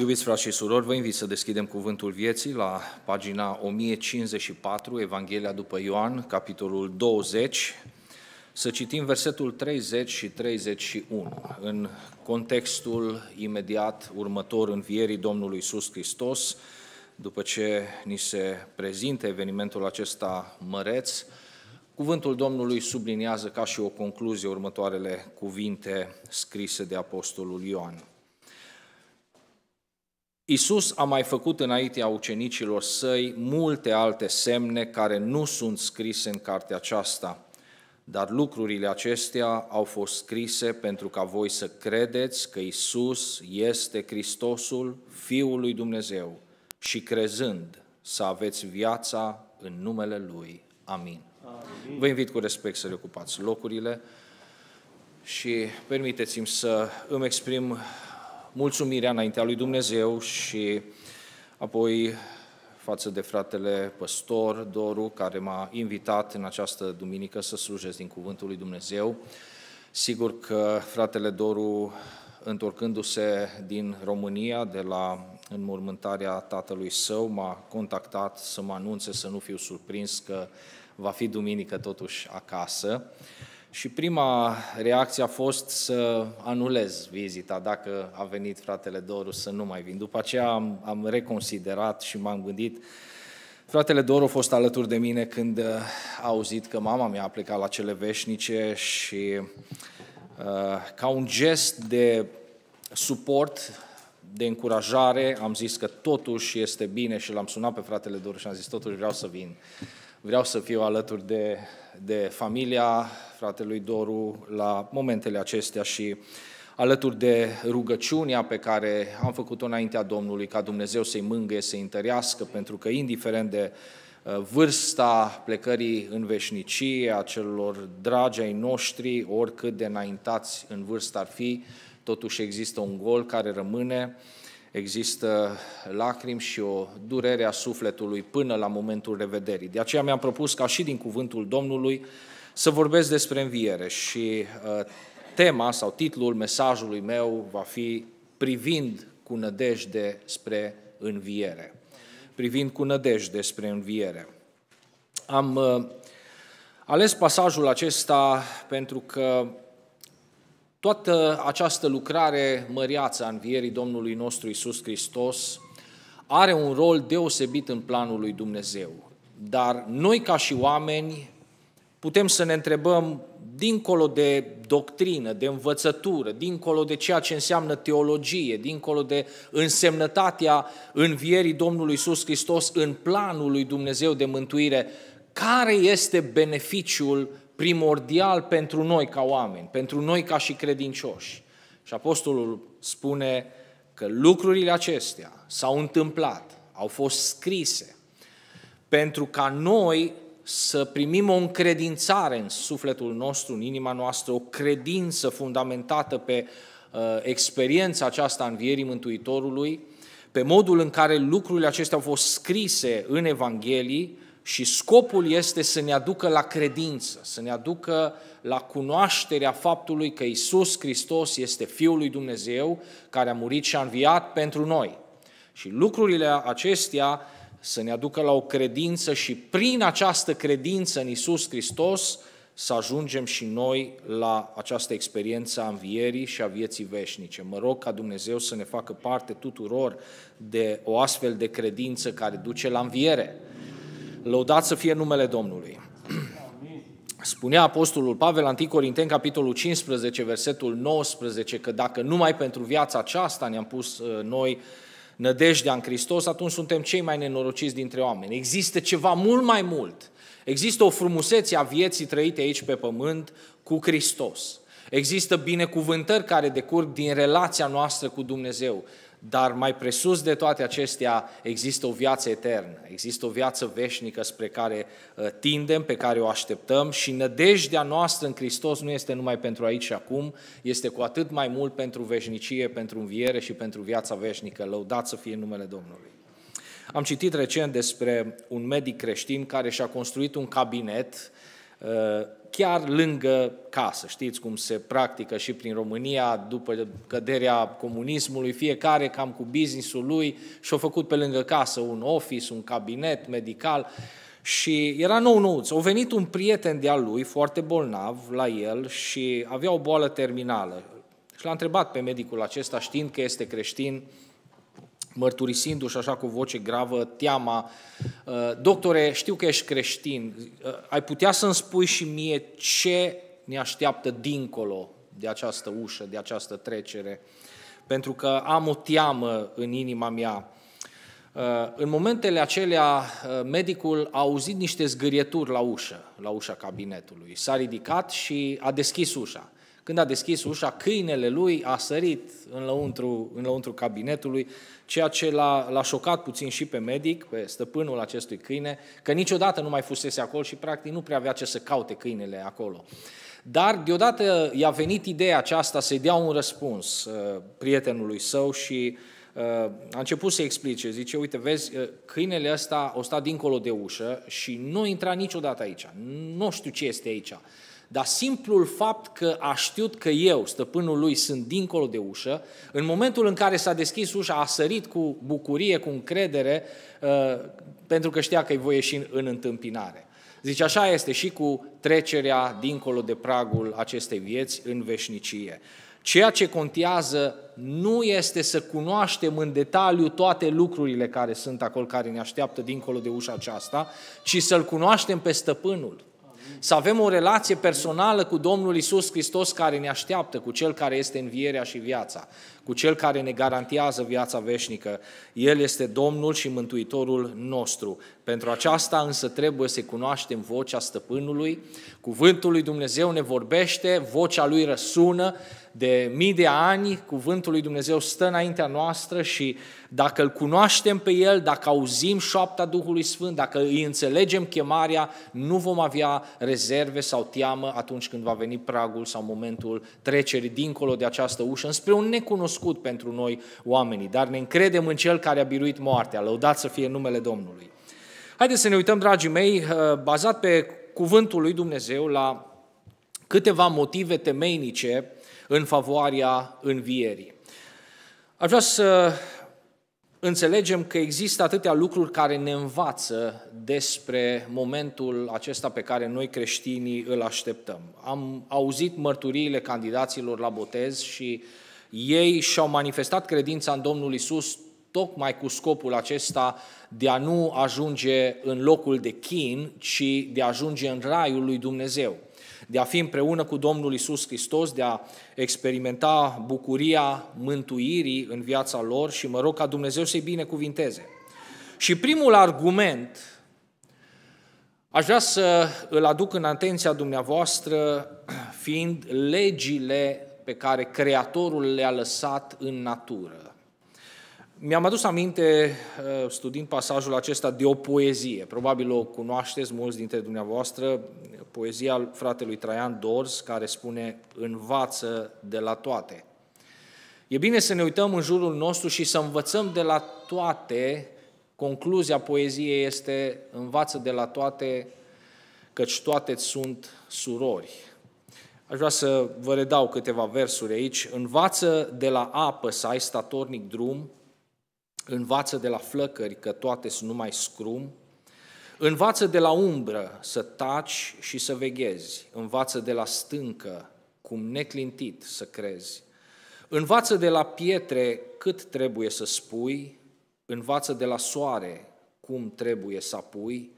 Iubiți frați și surori, vă invit să deschidem cuvântul vieții la pagina 1054, Evanghelia după Ioan, capitolul 20, să citim versetul 30 și 31, în contextul imediat următor învierii Domnului Iisus Hristos, după ce ni se prezintă evenimentul acesta măreț, Cuvântul Domnului subliniază ca și o concluzie următoarele cuvinte scrise de Apostolul Ioan. Isus a mai făcut înaintea ucenicilor săi multe alte semne care nu sunt scrise în cartea aceasta, dar lucrurile acestea au fost scrise pentru ca voi să credeți că Isus este Hristosul, Fiul lui Dumnezeu, și crezând să aveți viața în numele Lui. Amin. Amin. Vă invit cu respect să reocupați locurile și permiteți-mi să îmi exprim mulțumirea înaintea lui Dumnezeu și apoi față de fratele păstor Doru, care m-a invitat în această duminică să slujesc din Cuvântul lui Dumnezeu. Sigur că fratele Doru, întorcându-se din România, de la înmormântarea tatălui său, m-a contactat să mă anunțe să nu fiu surprins că va fi duminică totuși acasă. Și prima reacție a fost să anulez vizita, dacă a venit fratele Doru să nu mai vin. După aceea am, am reconsiderat și m-am gândit. Fratele Doru a fost alături de mine când uh, a auzit că mama mea a plecat la cele veșnice și uh, ca un gest de suport, de încurajare, am zis că totuși este bine și l-am sunat pe fratele Doru și am zis totuși vreau să vin. Uh, Vreau să fiu alături de, de familia fratelui Doru la momentele acestea și alături de rugăciunea pe care am făcut-o înaintea Domnului, ca Dumnezeu să-i mângâie, să-i întărească, pentru că indiferent de uh, vârsta plecării în veșnicie a celor dragi ai noștri, oricât de înaintați în vârstă ar fi, totuși există un gol care rămâne există lacrimi și o durere a sufletului până la momentul revederii. De aceea mi-am propus ca și din cuvântul Domnului să vorbesc despre înviere și uh, tema sau titlul mesajului meu va fi privind cu nădejde spre înviere. Privind cu nădejde spre înviere. Am uh, ales pasajul acesta pentru că Toată această lucrare măriață a învierii Domnului nostru Isus Hristos are un rol deosebit în planul lui Dumnezeu. Dar noi, ca și oameni, putem să ne întrebăm, dincolo de doctrină, de învățătură, dincolo de ceea ce înseamnă teologie, dincolo de însemnătatea învierii Domnului Iisus Hristos în planul lui Dumnezeu de mântuire, care este beneficiul primordial pentru noi ca oameni, pentru noi ca și credincioși. Și apostolul spune că lucrurile acestea s-au întâmplat, au fost scrise, pentru ca noi să primim o încredințare în sufletul nostru, în inima noastră, o credință fundamentată pe uh, experiența aceasta învierii Mântuitorului, pe modul în care lucrurile acestea au fost scrise în Evanghelii, și scopul este să ne aducă la credință, să ne aducă la cunoașterea faptului că Isus Hristos este Fiul lui Dumnezeu, care a murit și a înviat pentru noi. Și lucrurile acestea să ne aducă la o credință și prin această credință în Isus Hristos să ajungem și noi la această experiență a învierii și a vieții veșnice. Mă rog ca Dumnezeu să ne facă parte tuturor de o astfel de credință care duce la înviere Lăudați să fie numele Domnului. Spunea Apostolul Pavel, anticorinten, capitolul 15, versetul 19, că dacă numai pentru viața aceasta ne-am pus uh, noi nădejdea în Hristos, atunci suntem cei mai nenorociți dintre oameni. Există ceva mult mai mult. Există o frumusețe a vieții trăite aici pe pământ cu Hristos. Există binecuvântări care decurg din relația noastră cu Dumnezeu. Dar mai presus de toate acestea există o viață eternă, există o viață veșnică spre care uh, tindem, pe care o așteptăm și nădejdea noastră în Hristos nu este numai pentru aici și acum, este cu atât mai mult pentru veșnicie, pentru înviere și pentru viața veșnică. Lăudat să fie numele Domnului. Am citit recent despre un medic creștin care și-a construit un cabinet Eh, chiar lângă casă. Știți cum se practică și prin România, după căderea comunismului, fiecare cam cu businessul lui și-a făcut pe lângă casă un office, un cabinet medical și era nou nouț. A venit un prieten de-al lui, foarte bolnav, la el și avea o boală terminală. Și l-a întrebat pe medicul acesta, știind că este creștin, mărturisindu-și așa cu voce gravă teama, uh, doctore, știu că ești creștin, uh, ai putea să-mi spui și mie ce ne așteaptă dincolo de această ușă, de această trecere, pentru că am o teamă în inima mea. Uh, în momentele acelea, medicul a auzit niște zgârieturi la ușă, la ușa cabinetului. S-a ridicat și a deschis ușa. Când a deschis ușa, câinele lui a sărit în lăuntru, în lăuntru cabinetului, ceea ce l-a, l-a șocat puțin și pe medic, pe stăpânul acestui câine, că niciodată nu mai fusese acolo și practic nu prea avea ce să caute câinele acolo. Dar deodată i-a venit ideea aceasta să-i dea un răspuns uh, prietenului său și uh, a început să explice, zice, uite, vezi, uh, câinele ăsta o sta dincolo de ușă și nu intra niciodată aici, nu știu ce este aici. Dar simplul fapt că a știut că eu, stăpânul lui, sunt dincolo de ușă, în momentul în care s-a deschis ușa, a sărit cu bucurie, cu încredere, uh, pentru că știa că îi voi ieși în întâmpinare. Zice, așa este și cu trecerea dincolo de pragul acestei vieți în veșnicie. Ceea ce contează nu este să cunoaștem în detaliu toate lucrurile care sunt acolo, care ne așteaptă dincolo de ușa aceasta, ci să-L cunoaștem pe stăpânul să avem o relație personală cu Domnul Isus Hristos care ne așteaptă, cu Cel care este învierea și viața, cu Cel care ne garantează viața veșnică. El este Domnul și Mântuitorul nostru. Pentru aceasta însă trebuie să cunoaștem vocea stăpânului, cuvântul lui Dumnezeu ne vorbește, vocea lui răsună, de mii de ani, cuvântul lui Dumnezeu stă înaintea noastră și dacă îl cunoaștem pe el, dacă auzim șoapta Duhului Sfânt, dacă îi înțelegem chemarea, nu vom avea rezerve sau teamă atunci când va veni pragul sau momentul trecerii dincolo de această ușă, înspre un necunoscut pentru noi oamenii, dar ne încredem în Cel care a biruit moartea, lăudat să fie numele Domnului. Haideți să ne uităm, dragii mei, uh, bazat pe cuvântul lui Dumnezeu, la câteva motive temeinice în favoarea învierii. Aș vrea să înțelegem că există atâtea lucruri care ne învață despre momentul acesta pe care noi creștinii îl așteptăm. Am auzit mărturiile candidaților la botez și ei și-au manifestat credința în Domnul Isus tocmai cu scopul acesta de a nu ajunge în locul de chin, ci de a ajunge în raiul lui Dumnezeu de a fi împreună cu Domnul Isus Hristos, de a experimenta bucuria mântuirii în viața lor și mă rog ca Dumnezeu să-i binecuvinteze. Și primul argument aș vrea să îl aduc în atenția dumneavoastră fiind legile pe care Creatorul le-a lăsat în natură. Mi-am adus aminte, uh, studiind pasajul acesta, de o poezie. Probabil o cunoașteți mulți dintre dumneavoastră, poezia fratelui Traian Dors, care spune, învață de la toate. E bine să ne uităm în jurul nostru și să învățăm de la toate. Concluzia poeziei este, învață de la toate, căci toate sunt surori. Aș vrea să vă redau câteva versuri aici. Învață de la apă să ai statornic drum, Învață de la flăcări că toate sunt numai scrum, Învață de la umbră să taci și să veghezi. Învață de la stâncă, cum neclintit să crezi. Învață de la pietre cât trebuie să spui. Învață de la soare cum trebuie să pui.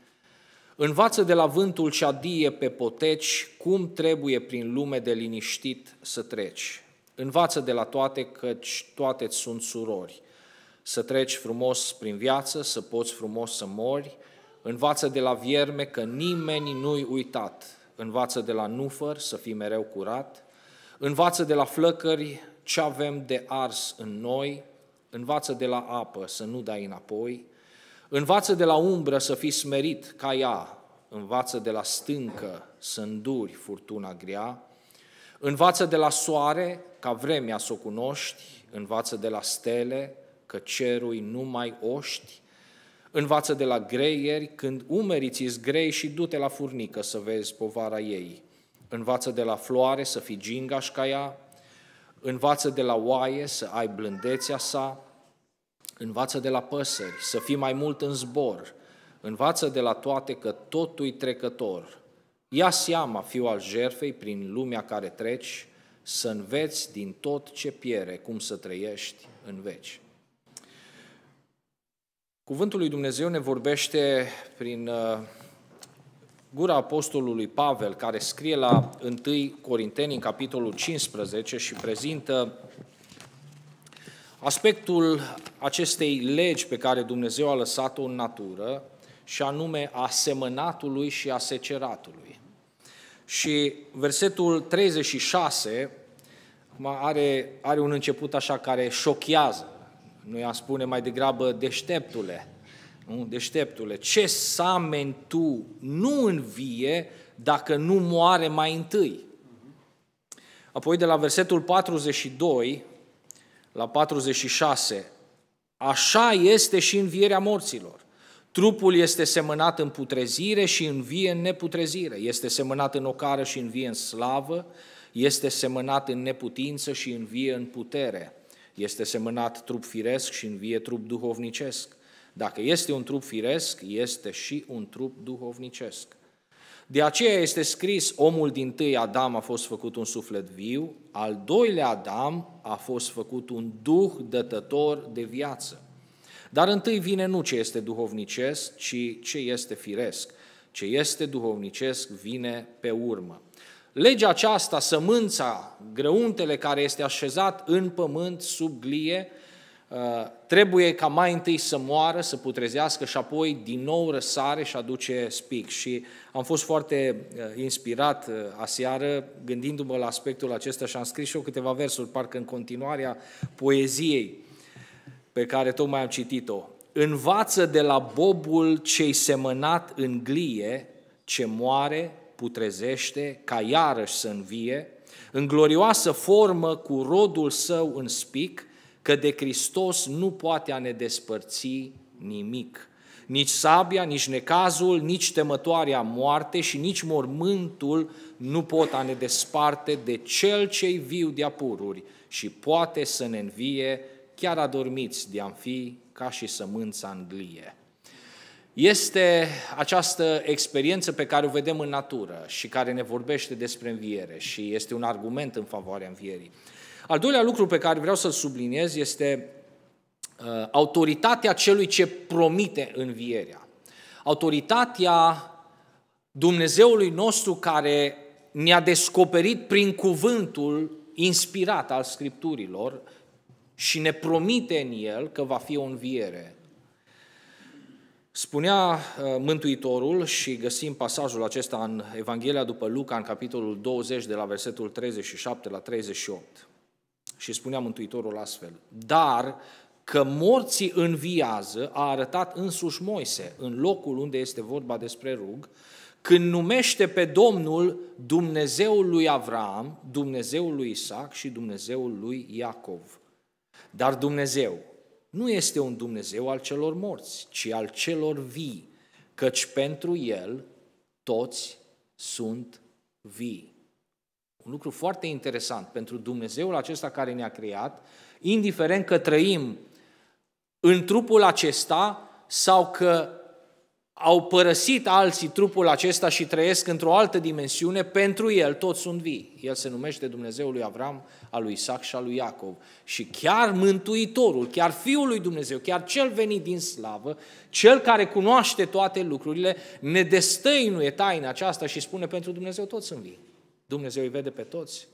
Învață de la vântul ce adie pe poteci cum trebuie prin lume de liniștit să treci. Învață de la toate căci toate sunt surori să treci frumos prin viață, să poți frumos să mori. Învață de la vierme că nimeni nu-i uitat. Învață de la nufăr să fii mereu curat. Învață de la flăcări ce avem de ars în noi. Învață de la apă să nu dai înapoi. Învață de la umbră să fii smerit ca ea. Învață de la stâncă să înduri furtuna grea. Învață de la soare ca vremea să o cunoști. Învață de la stele că cerui numai oști? Învață de la greieri când umerii ți grei și du-te la furnică să vezi povara ei. Învață de la floare să fii gingaș ca ea, învață de la oaie să ai blândețea sa, învață de la păsări să fii mai mult în zbor, învață de la toate că totul trecător. Ia seama, fiu al jerfei, prin lumea care treci, să înveți din tot ce piere cum să trăiești în veci. Cuvântul lui Dumnezeu ne vorbește prin uh, gura apostolului Pavel, care scrie la 1 Corinteni, în capitolul 15, și prezintă aspectul acestei legi pe care Dumnezeu a lăsat-o în natură, și anume a semănatului și a seceratului. Și versetul 36 are, are un început așa care șochează. Noi am spune mai degrabă deșteptule, nu? Deșteptule, ce să tu nu învie dacă nu moare mai întâi? Apoi de la versetul 42 la 46, așa este și învierea morților. Trupul este semănat în putrezire și învie în neputrezire, este semănat în ocară și învie în slavă, este semănat în neputință și învie în putere. Este semănat trup firesc și învie trup duhovnicesc. Dacă este un trup firesc, este și un trup duhovnicesc. De aceea este scris, omul din tâi Adam a fost făcut un suflet viu, al doilea Adam a fost făcut un duh dătător de viață. Dar întâi vine nu ce este duhovnicesc, ci ce este firesc. Ce este duhovnicesc vine pe urmă. Legea aceasta, sămânța grăuntele care este așezat în pământ, sub glie, uh, trebuie ca mai întâi să moară, să putrezească și apoi din nou răsare și aduce spic. Și am fost foarte uh, inspirat uh, aseară gândindu-mă la aspectul acesta și am scris și eu câteva versuri, parcă în continuarea poeziei pe care tocmai am citit-o. Învață de la bobul cei semănat în glie, ce moare, putrezește, ca iarăși să învie, în glorioasă formă cu rodul său în spic, că de Hristos nu poate a ne despărți nimic. Nici sabia, nici necazul, nici temătoarea moarte și nici mormântul nu pot a ne desparte de cel ce-i viu de apururi și poate să ne învie chiar adormiți de am fi ca și sămânța în glie este această experiență pe care o vedem în natură și care ne vorbește despre înviere și este un argument în favoarea învierii. Al doilea lucru pe care vreau să-l subliniez este uh, autoritatea celui ce promite învierea. Autoritatea Dumnezeului nostru care ne-a descoperit prin cuvântul inspirat al Scripturilor și ne promite în el că va fi o înviere Spunea uh, Mântuitorul și găsim pasajul acesta în Evanghelia după Luca, în capitolul 20, de la versetul 37 la 38. Și spunea Mântuitorul astfel, dar că morții înviază a arătat însuși Moise în locul unde este vorba despre rug, când numește pe Domnul Dumnezeul lui Avram, Dumnezeul lui Isaac și Dumnezeul lui Iacov. Dar Dumnezeu, nu este un Dumnezeu al celor morți, ci al celor vii, căci pentru El toți sunt vii. Un lucru foarte interesant pentru Dumnezeul acesta care ne-a creat, indiferent că trăim în trupul acesta sau că au părăsit alții trupul acesta și trăiesc într-o altă dimensiune, pentru el toți sunt vii. El se numește Dumnezeul lui Avram, al lui Isaac și al lui Iacov. Și chiar Mântuitorul, chiar Fiul lui Dumnezeu, chiar Cel venit din slavă, Cel care cunoaște toate lucrurile, ne destăinuie taina aceasta și spune pentru Dumnezeu toți sunt vii. Dumnezeu îi vede pe toți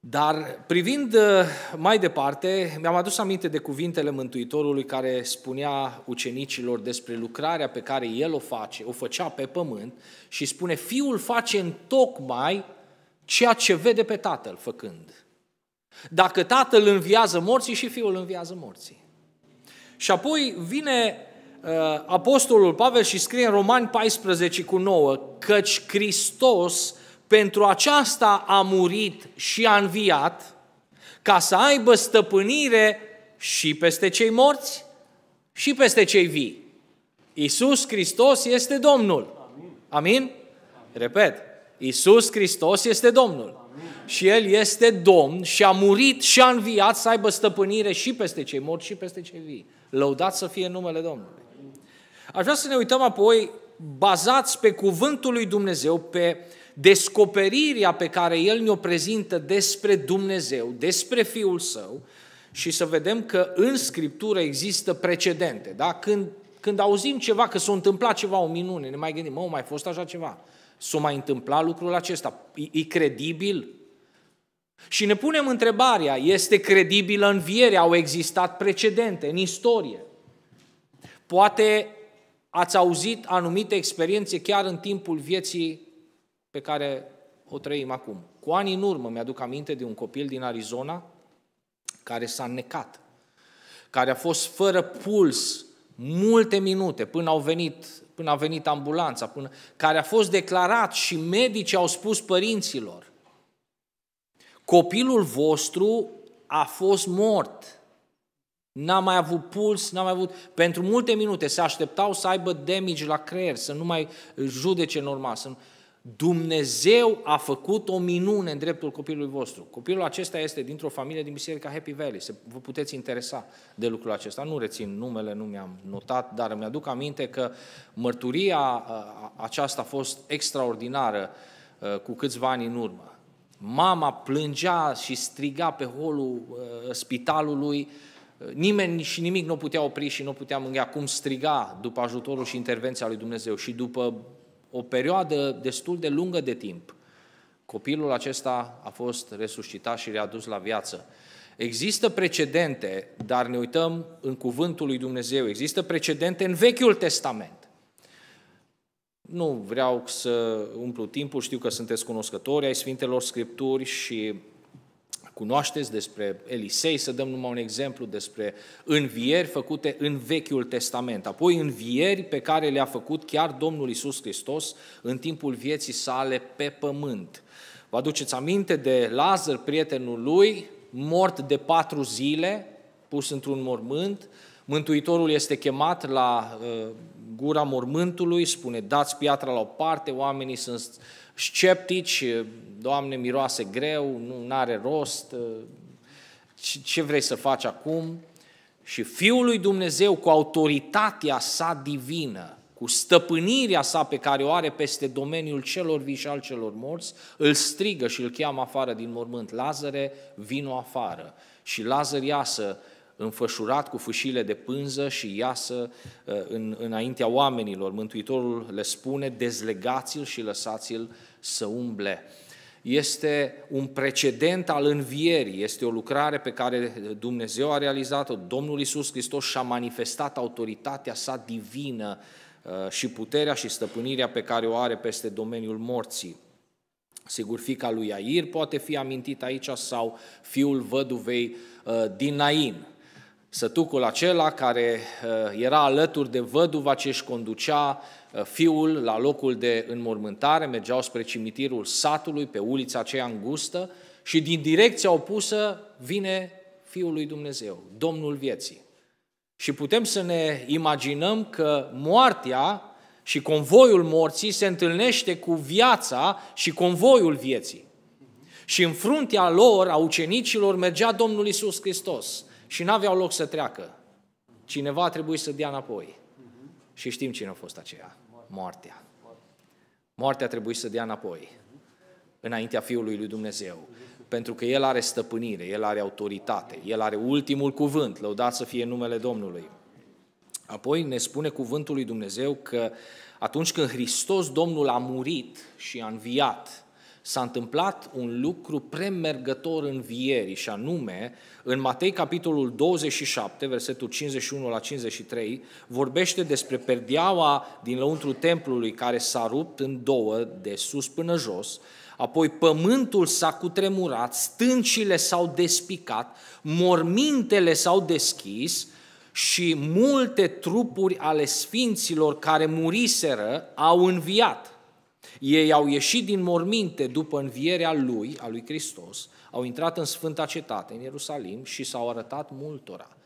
dar privind uh, mai departe, mi-am adus aminte de cuvintele Mântuitorului care spunea ucenicilor despre lucrarea pe care el o face, o făcea pe pământ și spune, Fiul face în tocmai ceea ce vede pe Tatăl făcând. Dacă Tatăl înviază morții și Fiul înviază morții. Și apoi vine uh, Apostolul Pavel și scrie în Romani 14 cu 9, căci Hristos pentru aceasta a murit și a înviat, ca să aibă stăpânire și peste cei morți și peste cei vii. Isus Hristos este Domnul. Amin? Amin? Repet, Isus Hristos este Domnul. Amin. Și El este Domn și a murit și a înviat să aibă stăpânire și peste cei morți și peste cei vii. Lăudat să fie numele Domnului. Aș vrea să ne uităm apoi, bazați pe cuvântul lui Dumnezeu, pe descoperirea pe care El ne-o prezintă despre Dumnezeu, despre Fiul Său și să vedem că în Scriptură există precedente. Da? Când, când auzim ceva, că s-a întâmplat ceva, o minune, ne mai gândim, mă, mai fost așa ceva, s-a mai întâmplat lucrul acesta, e, e credibil? Și ne punem întrebarea, este credibilă învierea, au existat precedente în istorie. Poate ați auzit anumite experiențe chiar în timpul vieții pe care o trăim acum. Cu ani în urmă mi-aduc aminte de un copil din Arizona care s-a necat, care a fost fără puls multe minute până au venit până a venit ambulanța, până, care a fost declarat și medicii au spus părinților, copilul vostru a fost mort, n-a mai avut puls, n-a mai avut... Pentru multe minute se așteptau să aibă damage la creier, să nu mai judece normal. Să nu... Dumnezeu a făcut o minune în dreptul copilului vostru. Copilul acesta este dintr-o familie din Biserica Happy Valley. Se, vă puteți interesa de lucrul acesta. Nu rețin numele, nu mi-am notat, dar mi-aduc aminte că mărturia uh, aceasta a fost extraordinară uh, cu câțiva ani în urmă. Mama plângea și striga pe holul uh, spitalului Nimeni și nimic nu putea opri și nu putea mângâia cum striga după ajutorul și intervenția lui Dumnezeu și după o perioadă destul de lungă de timp, copilul acesta a fost resuscitat și readus la viață. Există precedente, dar ne uităm în cuvântul lui Dumnezeu, există precedente în Vechiul Testament. Nu vreau să umplu timpul, știu că sunteți cunoscători ai Sfintelor Scripturi și cunoașteți, despre Elisei, să dăm numai un exemplu, despre învieri făcute în Vechiul Testament, apoi învieri pe care le-a făcut chiar Domnul Isus Hristos în timpul vieții sale pe pământ. Vă aduceți aminte de Lazar, prietenul lui, mort de patru zile, pus într-un mormânt, Mântuitorul este chemat la uh, gura mormântului, spune, dați piatra la o parte, oamenii sunt sceptici, Doamne, miroase greu, nu are rost, uh, ce vrei să faci acum? Și Fiul lui Dumnezeu, cu autoritatea sa divină, cu stăpânirea sa pe care o are peste domeniul celor vii și al celor morți, îl strigă și îl cheamă afară din mormânt. Lazare, vino afară. Și Lazar iasă înfășurat cu fâșile de pânză și iasă uh, în, înaintea oamenilor. Mântuitorul le spune, dezlegați-l și lăsați-l să umble. Este un precedent al învierii, este o lucrare pe care Dumnezeu a realizat-o, Domnul Isus Hristos și-a manifestat autoritatea sa divină uh, și puterea și stăpânirea pe care o are peste domeniul morții. Sigur, fica lui Air poate fi amintit aici sau fiul văduvei uh, din Nain. Sătucul acela care uh, era alături de văduva ce își conducea uh, fiul la locul de înmormântare, mergeau spre cimitirul satului, pe ulița aceea îngustă și din direcția opusă vine Fiul lui Dumnezeu, Domnul vieții. Și putem să ne imaginăm că moartea și convoiul morții se întâlnește cu viața și convoiul vieții. Și în fruntea lor, a ucenicilor, mergea Domnul Isus Hristos și n-aveau loc să treacă. Cineva a trebuit să dea înapoi. Și știm cine a fost aceea. Moartea. Moartea a trebuit să dea înapoi înaintea Fiului lui Dumnezeu. Pentru că El are stăpânire, El are autoritate, El are ultimul cuvânt, lăudat să fie numele Domnului. Apoi ne spune cuvântul lui Dumnezeu că atunci când Hristos Domnul a murit și a înviat, s-a întâmplat un lucru premergător în vieri, și anume, în Matei capitolul 27, versetul 51 la 53, vorbește despre perdeaua din lăuntru templului care s-a rupt în două, de sus până jos, apoi pământul s-a cutremurat, stâncile s-au despicat, mormintele s-au deschis, și multe trupuri ale sfinților care muriseră au înviat. Ei au ieșit din morminte după învierea lui, a lui Hristos, au intrat în Sfânta Cetate, în Ierusalim, și s-au arătat multora.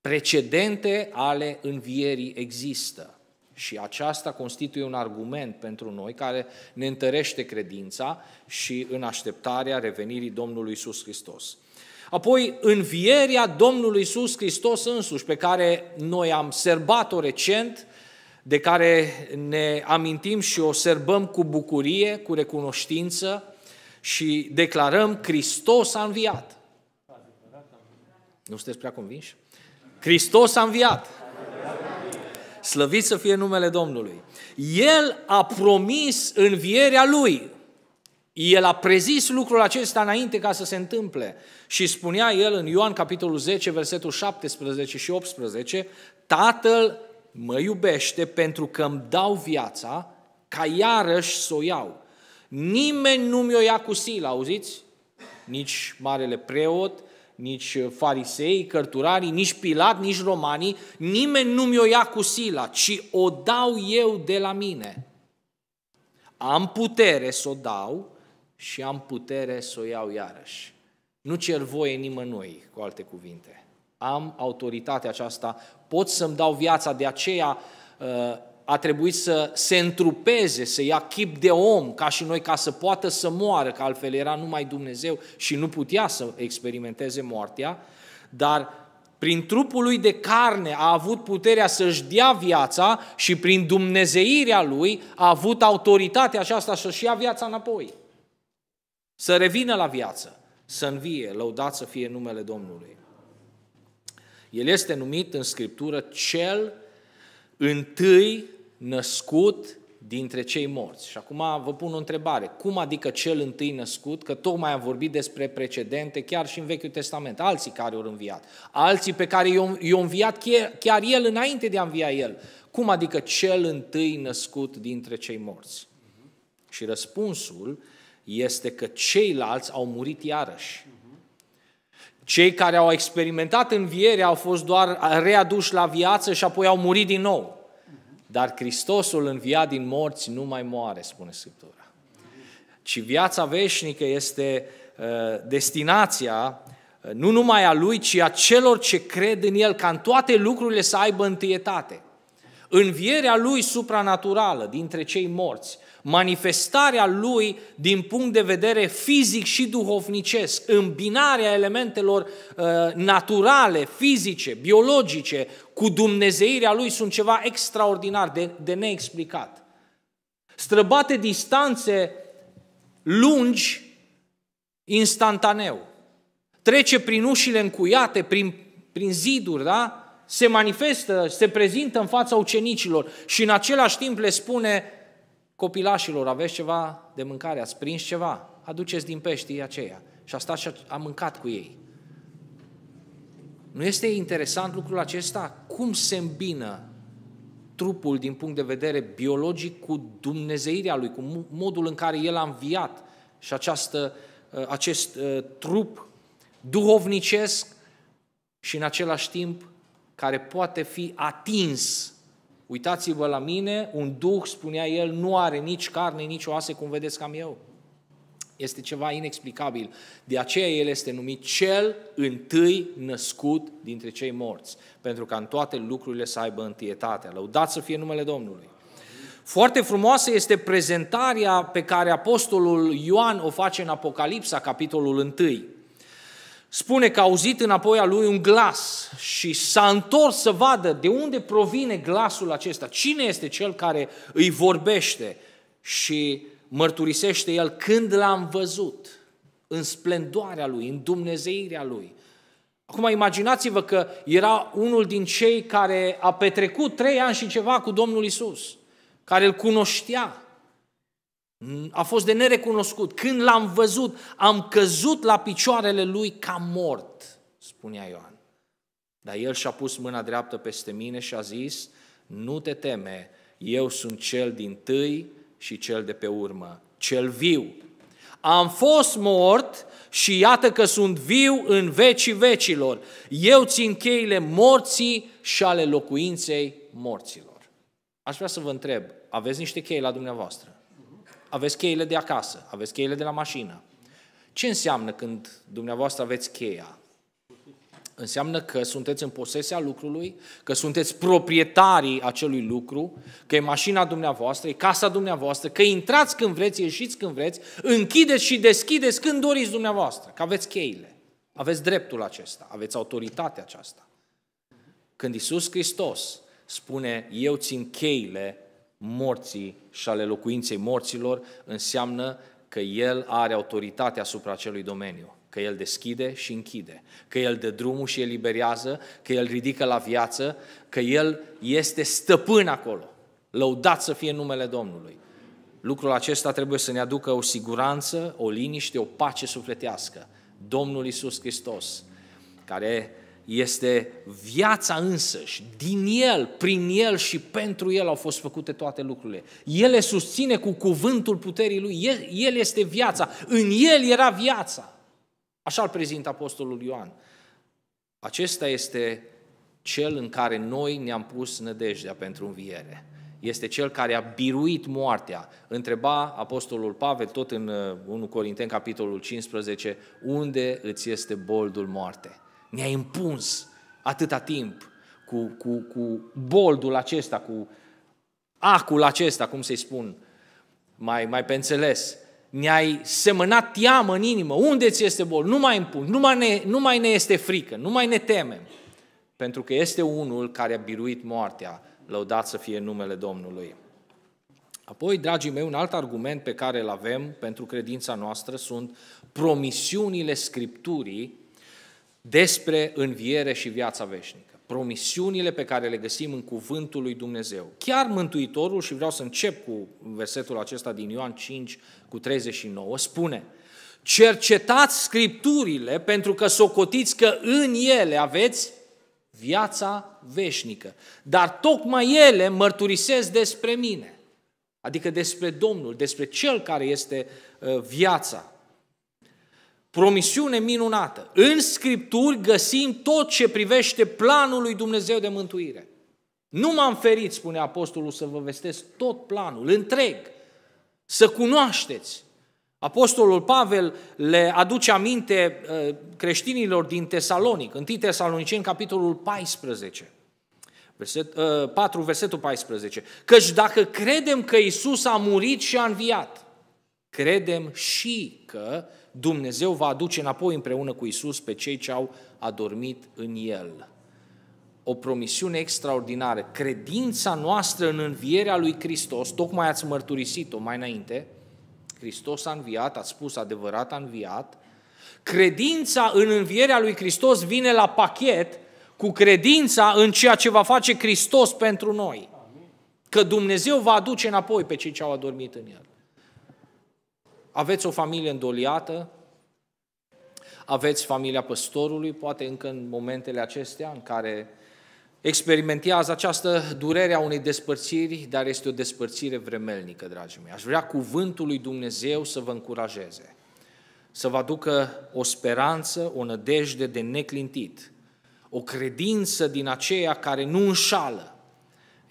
Precedente ale învierii există. Și aceasta constituie un argument pentru noi care ne întărește credința și în așteptarea revenirii Domnului Isus Hristos. Apoi, învierea Domnului Isus Hristos însuși, pe care noi am serbat-o recent, de care ne amintim și o sărbăm cu bucurie, cu recunoștință și declarăm Hristos a înviat. Nu sunteți prea convinși? Hristos a înviat! Slăvit să fie numele Domnului! El a promis învierea Lui. El a prezis lucrul acesta înainte ca să se întâmple. Și spunea el în Ioan capitolul 10, versetul 17 și 18, Tatăl mă iubește pentru că îmi dau viața ca iarăși să o iau. Nimeni nu mi-o ia cu silă, auziți? Nici marele preot, nici farisei, cărturarii, nici Pilat, nici romanii, nimeni nu mi-o ia cu sila, ci o dau eu de la mine. Am putere să o dau și am putere să o iau iarăși. Nu cer voie nimănui, cu alte cuvinte. Am autoritatea aceasta pot să-mi dau viața, de aceea uh, a trebuit să se întrupeze, să ia chip de om, ca și noi, ca să poată să moară, că altfel era numai Dumnezeu și nu putea să experimenteze moartea, dar prin trupul lui de carne a avut puterea să-și dea viața și prin dumnezeirea lui a avut autoritatea aceasta să-și ia viața înapoi. Să revină la viață, să învie, lăudat să fie numele Domnului. El este numit în Scriptură cel întâi născut dintre cei morți. Și acum vă pun o întrebare. Cum adică cel întâi născut? Că tocmai am vorbit despre precedente chiar și în Vechiul Testament. Alții care au înviat. Alții pe care i-au înviat chiar el înainte de a învia el. Cum adică cel întâi născut dintre cei morți? Și răspunsul este că ceilalți au murit iarăși. Cei care au experimentat învierea au fost doar readuși la viață și apoi au murit din nou. Dar Hristosul înviat din morți nu mai moare, spune Scriptura. Ci viața veșnică este uh, destinația uh, nu numai a lui, ci a celor ce cred în el, ca în toate lucrurile să aibă întâietate. Învierea lui supranaturală dintre cei morți manifestarea lui din punct de vedere fizic și duhovnicesc, îmbinarea elementelor uh, naturale, fizice, biologice, cu dumnezeirea lui sunt ceva extraordinar de, de neexplicat. Străbate distanțe lungi instantaneu. Trece prin ușile încuiate, prin, prin ziduri, da? se manifestă, se prezintă în fața ucenicilor și în același timp le spune copilașilor, aveți ceva de mâncare, ați prins ceva, aduceți din peștii aceia. Și a stat și a mâncat cu ei. Nu este interesant lucrul acesta? Cum se îmbină trupul din punct de vedere biologic cu dumnezeirea lui, cu modul în care el a înviat și această, uh, acest uh, trup duhovnicesc și în același timp care poate fi atins Uitați-vă la mine, un duh, spunea el, nu are nici carne, nici oase, cum vedeți cam eu. Este ceva inexplicabil. De aceea el este numit cel întâi născut dintre cei morți, pentru ca în toate lucrurile să aibă întâietatea. Lăudați să fie numele Domnului. Foarte frumoasă este prezentarea pe care Apostolul Ioan o face în Apocalipsa, capitolul 1 spune că a auzit înapoi a lui un glas și s-a întors să vadă de unde provine glasul acesta, cine este cel care îi vorbește și mărturisește el când l-am văzut în splendoarea lui, în dumnezeirea lui. Acum imaginați-vă că era unul din cei care a petrecut trei ani și ceva cu Domnul Isus, care îl cunoștea, Mm, a fost de nerecunoscut. Când l-am văzut, am căzut la picioarele lui ca mort, spunea Ioan. Dar el și-a pus mâna dreaptă peste mine și a zis, nu te teme, eu sunt cel din tâi și cel de pe urmă, cel viu. Am fost mort și iată că sunt viu în vecii vecilor. Eu țin cheile morții și ale locuinței morților. Aș vrea să vă întreb, aveți niște chei la dumneavoastră? aveți cheile de acasă, aveți cheile de la mașină. Ce înseamnă când dumneavoastră aveți cheia? Înseamnă că sunteți în posesia lucrului, că sunteți proprietarii acelui lucru, că e mașina dumneavoastră, e casa dumneavoastră, că intrați când vreți, ieșiți când vreți, închideți și deschideți când doriți dumneavoastră, că aveți cheile, aveți dreptul acesta, aveți autoritatea aceasta. Când Isus Hristos spune, eu țin cheile morții și ale locuinței morților, înseamnă că El are autoritate asupra acelui domeniu, că El deschide și închide, că El dă drumul și eliberează, că El ridică la viață, că El este stăpân acolo. Lăudat să fie numele Domnului. Lucrul acesta trebuie să ne aducă o siguranță, o liniște, o pace sufletească. Domnul Isus Hristos, care este viața însăși. Din El, prin El și pentru El au fost făcute toate lucrurile. El le susține cu cuvântul puterii Lui. El, el este viața. În El era viața. Așa îl prezintă Apostolul Ioan. Acesta este cel în care noi ne-am pus nădejdea pentru înviere. Este cel care a biruit moartea. Întreba Apostolul Pavel, tot în 1 uh, Corinteni, capitolul 15, unde îți este boldul moarte? ne-ai împuns atâta timp cu, cu, cu boldul acesta, cu acul acesta, cum să-i spun, mai, mai pe înțeles. Ne-ai semănat teamă în inimă. Unde ți este bol? Nu mai împun, nu mai, ne, nu mai ne este frică, nu mai ne temem. Pentru că este unul care a biruit moartea. Lăudat să fie numele Domnului. Apoi, dragii mei, un alt argument pe care îl avem pentru credința noastră sunt promisiunile Scripturii despre înviere și viața veșnică. Promisiunile pe care le găsim în cuvântul lui Dumnezeu. Chiar Mântuitorul, și vreau să încep cu versetul acesta din Ioan 5, cu 39, spune Cercetați Scripturile pentru că socotiți că în ele aveți viața veșnică. Dar tocmai ele mărturisesc despre mine, adică despre Domnul, despre Cel care este uh, viața promisiune minunată. În Scripturi găsim tot ce privește planul lui Dumnezeu de mântuire. Nu m-am ferit, spune apostolul, să vă vestesc tot planul, întreg, să cunoașteți. Apostolul Pavel le aduce aminte uh, creștinilor din Tesalonic, 1 în capitolul 14, verset, 4, uh, versetul 14. Căci dacă credem că Isus a murit și a înviat, credem și că Dumnezeu va aduce înapoi împreună cu Isus pe cei ce au adormit în El. O promisiune extraordinară. Credința noastră în învierea lui Hristos, tocmai ați mărturisit-o mai înainte, Hristos a înviat, a spus adevărat a înviat, credința în învierea lui Hristos vine la pachet cu credința în ceea ce va face Hristos pentru noi. Că Dumnezeu va aduce înapoi pe cei ce au adormit în El. Aveți o familie îndoliată, aveți familia păstorului, poate încă în momentele acestea în care experimentează această durere a unei despărțiri, dar este o despărțire vremelnică, dragii mei. Aș vrea cuvântul lui Dumnezeu să vă încurajeze, să vă aducă o speranță, o nădejde de neclintit, o credință din aceea care nu înșală,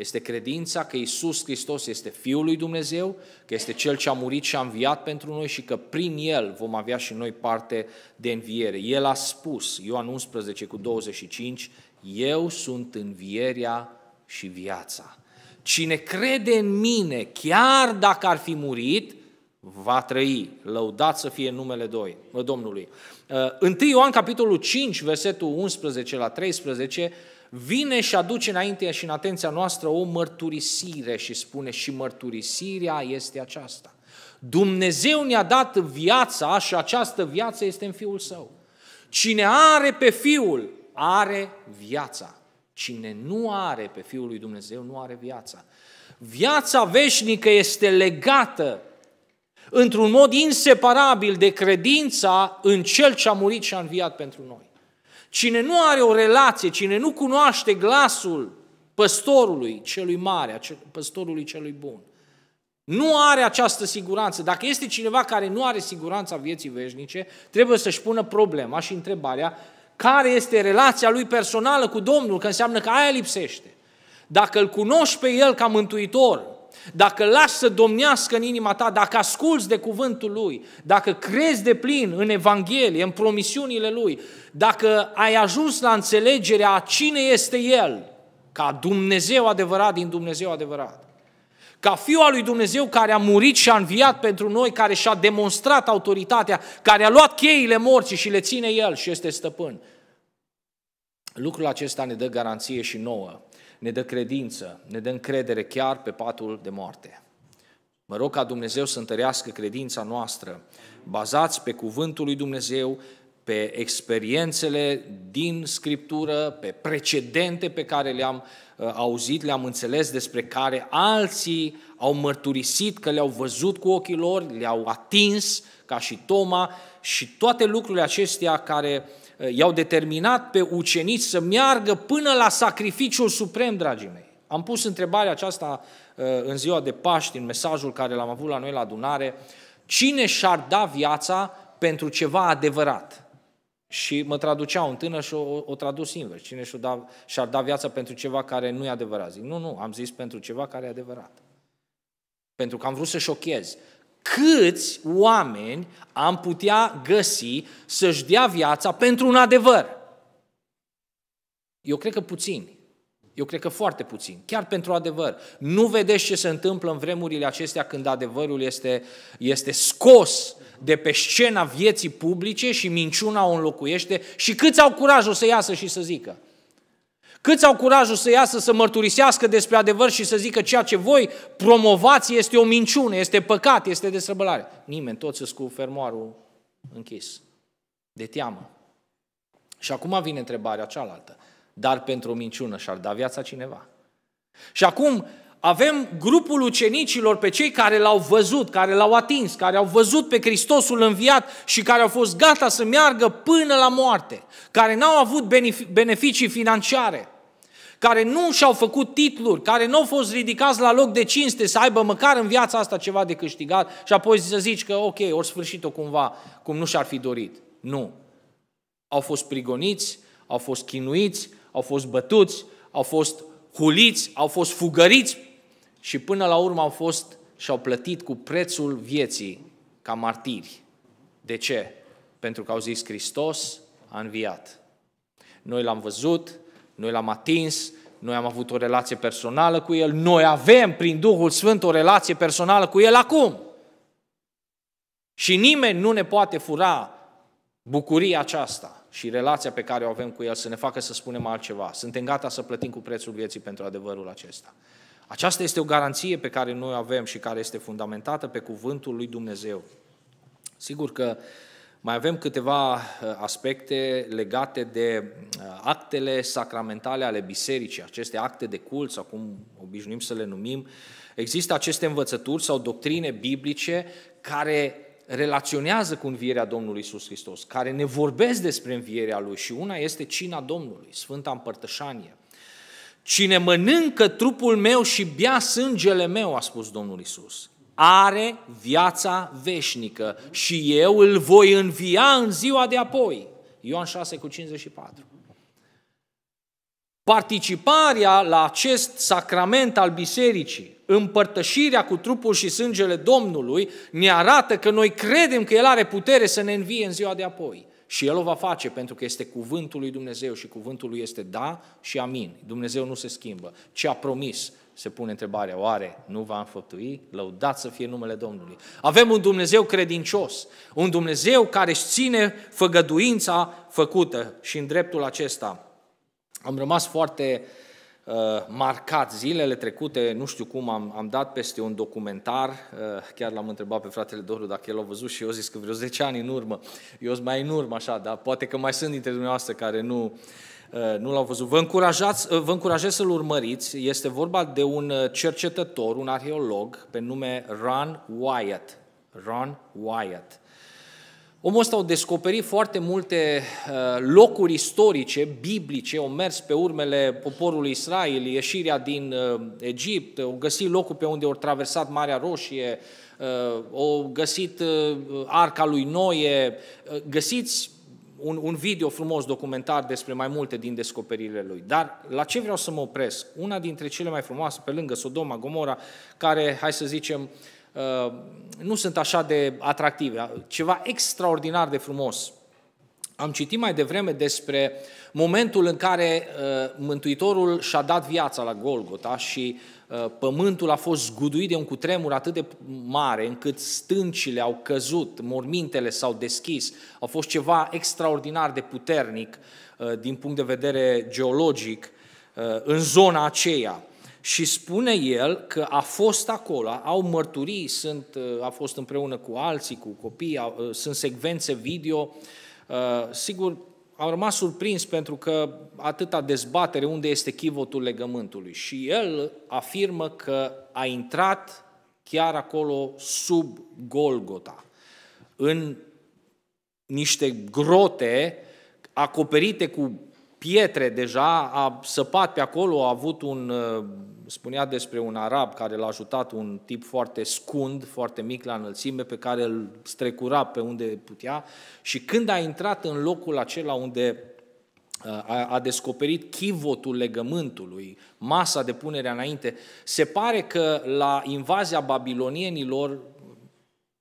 este credința că Isus Hristos este Fiul lui Dumnezeu, că este Cel ce a murit și a înviat pentru noi și că prin El vom avea și noi parte de înviere. El a spus, Ioan 11 cu 25, Eu sunt învierea și viața. Cine crede în mine, chiar dacă ar fi murit, va trăi. Lăudat să fie numele doi, Domnului. 1 uh, Ioan, capitolul 5, versetul 11 la 13, vine și aduce înainte și în atenția noastră o mărturisire și spune și mărturisirea este aceasta. Dumnezeu ne-a dat viața și această viață este în Fiul Său. Cine are pe Fiul, are viața. Cine nu are pe Fiul lui Dumnezeu, nu are viața. Viața veșnică este legată într-un mod inseparabil de credința în Cel ce a murit și a înviat pentru noi. Cine nu are o relație, cine nu cunoaște glasul păstorului celui mare, păstorului celui bun, nu are această siguranță. Dacă este cineva care nu are siguranța vieții veșnice, trebuie să-și pună problema și întrebarea care este relația lui personală cu Domnul, că înseamnă că aia lipsește. Dacă îl cunoști pe el ca mântuitor, dacă lași să domnească în inima ta, dacă asculți de cuvântul Lui, dacă crezi de plin în Evanghelie, în promisiunile Lui, dacă ai ajuns la înțelegerea cine este El, ca Dumnezeu adevărat din Dumnezeu adevărat, ca Fiul al lui Dumnezeu care a murit și a înviat pentru noi, care și-a demonstrat autoritatea, care a luat cheile morții și le ține El și este stăpân. Lucrul acesta ne dă garanție și nouă ne dă credință, ne dă încredere chiar pe patul de moarte. Mă rog ca Dumnezeu să întărească credința noastră, bazați pe cuvântul lui Dumnezeu, pe experiențele din Scriptură, pe precedente pe care le-am uh, auzit, le-am înțeles, despre care alții au mărturisit că le-au văzut cu ochii lor, le-au atins, ca și Toma, și toate lucrurile acestea care uh, Eh, i-au determinat pe ucenici să meargă până la sacrificiul suprem, dragii mei. Am pus întrebarea aceasta eh, în ziua de Paști, în mesajul care l-am avut la noi la adunare. Cine și-ar da viața pentru ceva adevărat? Și mă traducea un tânăr și o, o tradus invers. Cine da, și-ar da, și da viața pentru ceva care nu e adevărat? Zic, nu, nu, am zis pentru ceva care e adevărat. Pentru că am vrut să șochez câți oameni am putea găsi să-și dea viața pentru un adevăr? Eu cred că puțini. Eu cred că foarte puțin, chiar pentru adevăr. Nu vedeți ce se întâmplă în vremurile acestea când adevărul este, este scos de pe scena vieții publice și minciuna o înlocuiește și câți au curajul să iasă și să zică. Câți au curajul să iasă să mărturisească despre adevăr și să zică ceea ce voi promovați este o minciune, este păcat, este desrăbălare? Nimeni, toți sunt cu fermoarul închis, de teamă. Și acum vine întrebarea cealaltă. Dar pentru o minciună și-ar da viața cineva. Și acum avem grupul ucenicilor pe cei care l-au văzut, care l-au atins, care au văzut pe Hristosul înviat și care au fost gata să meargă până la moarte, care n-au avut beneficii financiare, care nu și-au făcut titluri, care nu au fost ridicați la loc de cinste să aibă măcar în viața asta ceva de câștigat și apoi să zici că ok, ori sfârșit-o cumva, cum nu și-ar fi dorit. Nu. Au fost prigoniți, au fost chinuiți, au fost bătuți, au fost huliți, au fost fugăriți și până la urmă au fost și-au plătit cu prețul vieții ca martiri. De ce? Pentru că au zis Hristos a înviat. Noi l-am văzut, noi l-am atins, noi am avut o relație personală cu El, noi avem prin Duhul Sfânt o relație personală cu El acum. Și nimeni nu ne poate fura bucuria aceasta și relația pe care o avem cu El să ne facă să spunem altceva. Suntem gata să plătim cu prețul vieții pentru adevărul acesta. Aceasta este o garanție pe care noi o avem și care este fundamentată pe cuvântul lui Dumnezeu. Sigur că uh, mai avem câteva uh, aspecte legate de uh, actele sacramentale ale bisericii, aceste acte de cult sau cum obișnuim să le numim. Există aceste învățături sau doctrine biblice care relaționează cu învierea Domnului Isus Hristos, care ne vorbesc despre învierea Lui și una este cina Domnului, Sfânta Împărtășanie. Cine mănâncă trupul meu și bea sângele meu, a spus Domnul Isus, are viața veșnică și eu îl voi învia în ziua de apoi. Ioan 6 cu 54. Participarea la acest sacrament al bisericii, împărtășirea cu trupul și sângele Domnului, ne arată că noi credem că El are putere să ne învie în ziua de apoi. Și El o va face pentru că este cuvântul lui Dumnezeu și cuvântul lui este da și amin. Dumnezeu nu se schimbă. Ce a promis, se pune întrebarea, oare nu va înfăptui? Lăudat să fie numele Domnului. Avem un Dumnezeu credincios, un Dumnezeu care își ține făgăduința făcută și în dreptul acesta. Am rămas foarte uh, marcat zilele trecute, nu știu cum, am, am dat peste un documentar, uh, chiar l-am întrebat pe fratele Doru dacă el a văzut și eu zis că vreo 10 ani în urmă, eu sunt mai în urmă așa, dar poate că mai sunt dintre dumneavoastră care nu, uh, Eh, nu l-au văzut. Vă, încurajați, eh, vă încurajez să-l urmăriți. Este vorba de un eh, cercetător, un arheolog pe nume Ron Wyatt. Ron Wyatt. Omul ăsta a descoperit foarte multe locuri istorice, biblice, au mers pe urmele poporului Israel, ieșirea din Egipt, au găsit locul pe unde au traversat Marea Roșie, au găsit arca lui Noe, găsiți un, un video frumos documentar despre mai multe din descoperirile lui. Dar la ce vreau să mă opresc? Una dintre cele mai frumoase, pe lângă Sodoma, Gomora, care, hai să zicem, uh, nu sunt așa de atractive, ceva extraordinar de frumos. Am citit mai devreme despre momentul în care uh, Mântuitorul și-a dat viața la Golgota și Uh, pământul a fost zguduit de un cutremur atât de mare încât stâncile au căzut, mormintele s-au deschis, a fost ceva extraordinar de puternic uh, din punct de vedere geologic uh, în zona aceea. Și spune el că a fost acolo, au mărturii, sunt, a fost împreună cu alții, cu copii, sunt secvențe video. Sigur, am rămas surprins pentru că atâta dezbatere unde este chivotul legământului. Și el afirmă că a intrat chiar acolo sub Golgota, în niște grote acoperite cu pietre deja, a săpat pe acolo, a avut un uh, spunea despre un arab care l-a ajutat, un tip foarte scund, foarte mic la înălțime, pe care îl strecura pe unde putea și când a intrat în locul acela unde uh, a, a descoperit chivotul legământului, masa de punere înainte, se pare că la invazia babilonienilor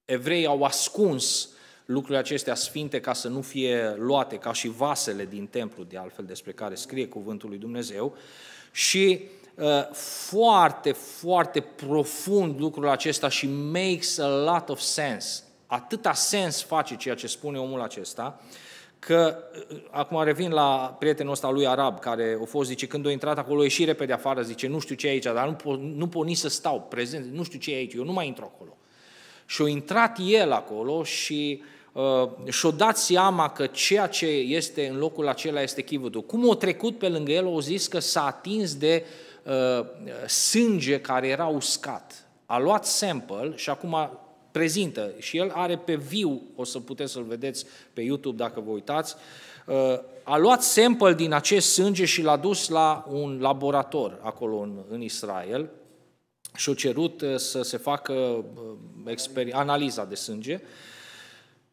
evrei au ascuns lucrurile acestea sfinte ca să nu fie luate, ca și vasele din templu, de altfel despre care scrie cuvântul lui Dumnezeu. Și uh, Uh, foarte, foarte profund lucrul acesta și makes a lot of sense. Atâta sens face ceea ce spune omul acesta, că, uh, acum revin la prietenul ăsta lui Arab, care a fost, zice, când a intrat acolo, ieși repede afară, zice, nu știu ce e aici, dar nu, nu pot nici să stau prezent, nu știu ce e aici, eu nu mai intru acolo. Și a intrat el acolo și uh, și-o dat seama că ceea ce este în locul acela este chivotul. Cum o trecut pe lângă el, o zis că s-a atins de uh, Uh, sânge care era uscat. A luat sample și acum prezintă. Și el are pe viu, o să puteți să-l vedeți pe YouTube dacă vă uitați, uh, a luat sample din acest sânge și l-a dus la un laborator acolo în, în Israel și a cerut uh, să se facă analiza de sânge.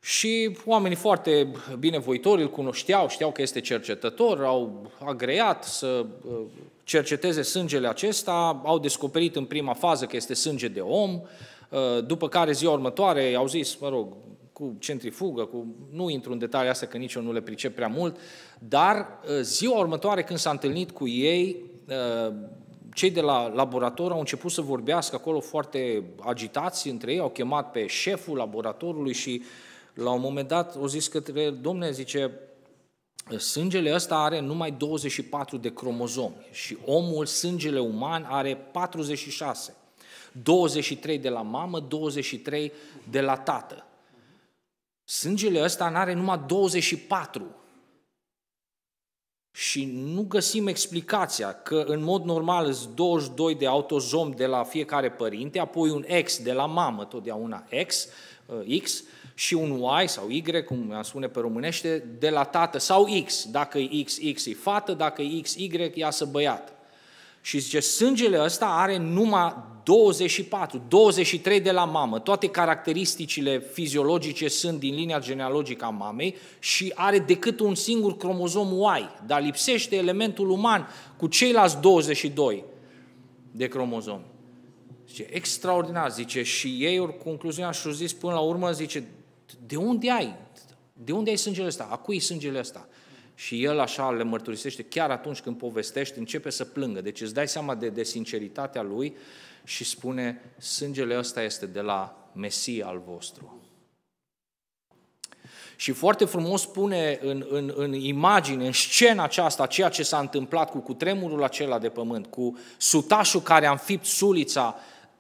Și oamenii foarte binevoitori îl cunoșteau, știau că este cercetător, au agreat să cerceteze sângele acesta, au descoperit în prima fază că este sânge de om, uh, după care ziua următoare au zis, mă rog, cu centrifugă, cu... nu intru în detalii astea că nici eu nu le pricep prea mult, dar uh, ziua următoare când s-a întâlnit cu ei, uh, cei de la laborator au început să vorbească acolo foarte agitați între ei, au chemat pe șeful laboratorului și la un moment dat au zis către domne, zice, Sângele ăsta are numai 24 de cromozomi și omul, sângele uman, are 46. 23 de la mamă, 23 de la tată. Sângele ăsta nu are numai 24. Și nu găsim explicația că în mod normal sunt 22 de autozom de la fiecare părinte, apoi un X de la mamă, totdeauna uh, X, X, și un Y sau Y, cum am spune pe românește, de la tată sau X. Dacă e X X, e fată, dacă e X XY iasă băiat. Și zice, sângele ăsta are numai 24, 23 de la mamă. Toate caracteristicile fiziologice sunt din linia genealogică a mamei și are decât un singur cromozom Y, dar lipsește elementul uman cu ceilalți 22 de cromozomi. Zice, extraordinar, zice, și ei concluzia și-au zis până la urmă, zice, de unde ai? De unde ai sângele ăsta? A cui sângele ăsta? Și el așa le mărturisește chiar atunci când povestește, începe să plângă. Deci îți dai seama de, de sinceritatea lui și spune, sângele ăsta este de la Mesia al vostru. Și foarte frumos pune în, în, în imagine, în scena aceasta, ceea ce s-a întâmplat cu cutremurul acela de pământ, cu sutașul care a înfipt sulița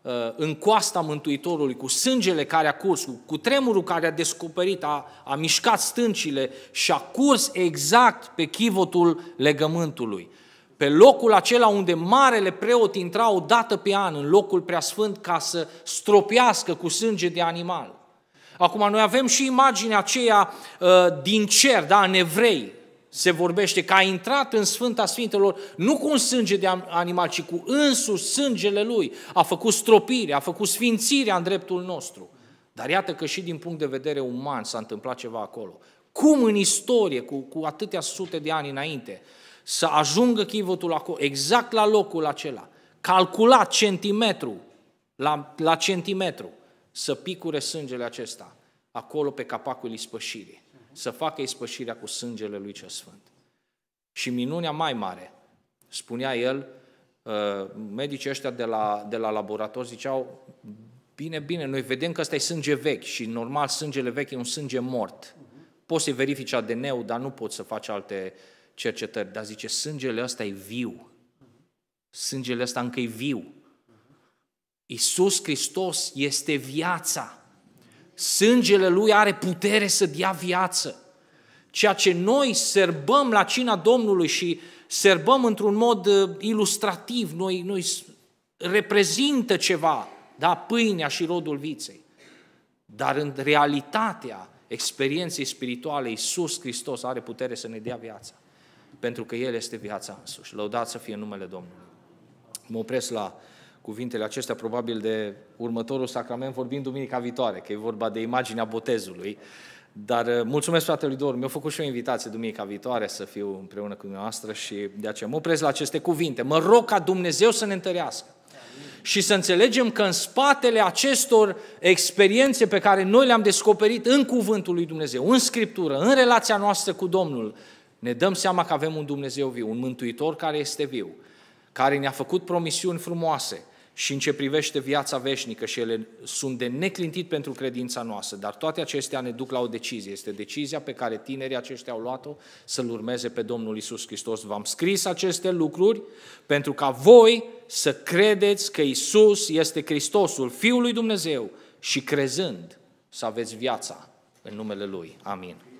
Uh, în coasta Mântuitorului, cu sângele care a curs, cu, tremurul care a descoperit, a, a mișcat stâncile și a curs exact pe chivotul legământului. Pe locul acela unde marele preot intra o dată pe an în locul preasfânt ca să stropească cu sânge de animal. Acum, noi avem și imaginea aceea uh, din cer, da, în evrei, se vorbește că a intrat în Sfânta Sfintelor nu cu un sânge de animal, ci cu însuși sângele lui. A făcut stropire, a făcut sfințirea în dreptul nostru. Dar iată că și din punct de vedere uman s-a întâmplat ceva acolo. Cum în istorie, cu, cu atâtea sute de ani înainte, să ajungă chivotul acolo, exact la locul acela, calculat centimetru, la, la centimetru, să picure sângele acesta, acolo pe capacul ispășirii să facă ispășirea cu sângele lui cel sfânt. Și minunea mai mare, spunea el, uh, medicii ăștia de la, de la laborator ziceau, bine, bine, noi vedem că ăsta e sânge vechi și normal sângele vechi e un sânge mort. Poți să-i verifici ADN-ul, dar nu poți să faci alte cercetări. Dar zice, sângele ăsta e viu. Sângele ăsta încă e viu. Iisus Hristos este viața. Sângele lui are putere să dea viață. Ceea ce noi serbăm la cina Domnului și serbăm într-un mod uh, ilustrativ, noi, noi reprezintă ceva, da, pâinea și rodul viței. Dar în realitatea experienței spirituale, Iisus Hristos are putere să ne dea viața. Pentru că El este viața însuși. Lăudați să fie numele Domnului. Mă opresc la cuvintele acestea probabil de următorul sacrament vorbim duminica viitoare, că e vorba de imaginea botezului. Dar uh, mulțumesc fratelui Dor, mi-a făcut și o invitație duminica viitoare să fiu împreună cu dumneavoastră și de aceea mă opresc la aceste cuvinte. Mă rog ca Dumnezeu să ne întărească și să înțelegem că în spatele acestor experiențe pe care noi le-am descoperit în Cuvântul lui Dumnezeu, în Scriptură, în relația noastră cu Domnul, ne dăm seama că avem un Dumnezeu viu, un Mântuitor care este viu, care ne-a făcut promisiuni frumoase, și în ce privește viața veșnică și ele sunt de neclintit pentru credința noastră, dar toate acestea ne duc la o decizie. Este decizia pe care tinerii aceștia au luat-o să-L urmeze pe Domnul Isus Hristos. V-am scris aceste lucruri pentru ca voi să credeți că Isus este Hristosul, Fiul lui Dumnezeu și crezând să aveți viața în numele Lui. Amin.